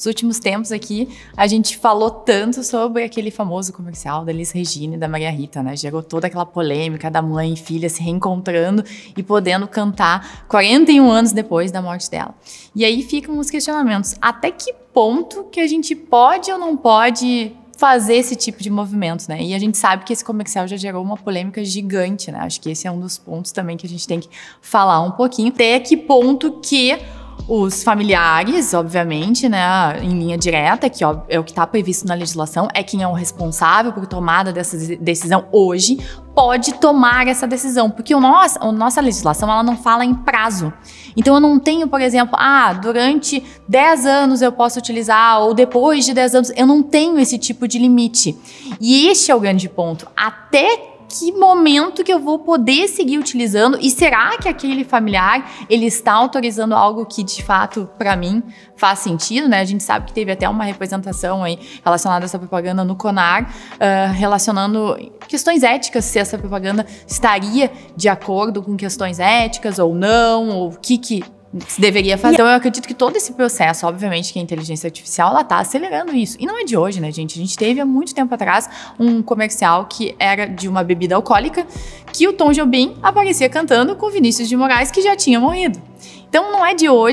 Nos últimos tempos aqui, a gente falou tanto sobre aquele famoso comercial da Elis Regina e da Maria Rita, né? Gerou toda aquela polêmica da mãe e filha se reencontrando e podendo cantar 41 anos depois da morte dela. E aí ficam os questionamentos. Até que ponto que a gente pode ou não pode fazer esse tipo de movimento, né? E a gente sabe que esse comercial já gerou uma polêmica gigante, né? Acho que esse é um dos pontos também que a gente tem que falar um pouquinho. Até que ponto que os familiares, obviamente, né, em linha direta, que ó, é o que está previsto na legislação, é quem é o responsável por tomada dessa decisão hoje, pode tomar essa decisão, porque o nosso, a nossa legislação ela não fala em prazo. Então eu não tenho, por exemplo, ah, durante 10 anos eu posso utilizar, ou depois de 10 anos, eu não tenho esse tipo de limite. E este é o grande ponto. Até que momento que eu vou poder seguir utilizando e será que aquele familiar ele está autorizando algo que de fato para mim faz sentido, né? A gente sabe que teve até uma representação aí relacionada a essa propaganda no Conar, uh, relacionando questões éticas se essa propaganda estaria de acordo com questões éticas ou não, ou o que que se deveria fazer. Então, eu acredito que todo esse processo, obviamente, que a inteligência artificial, ela está acelerando isso. E não é de hoje, né, gente? A gente teve há muito tempo atrás um comercial que era de uma bebida alcoólica, que o Tom Jobim aparecia cantando com Vinícius de Moraes, que já tinha morrido. Então, não é de hoje.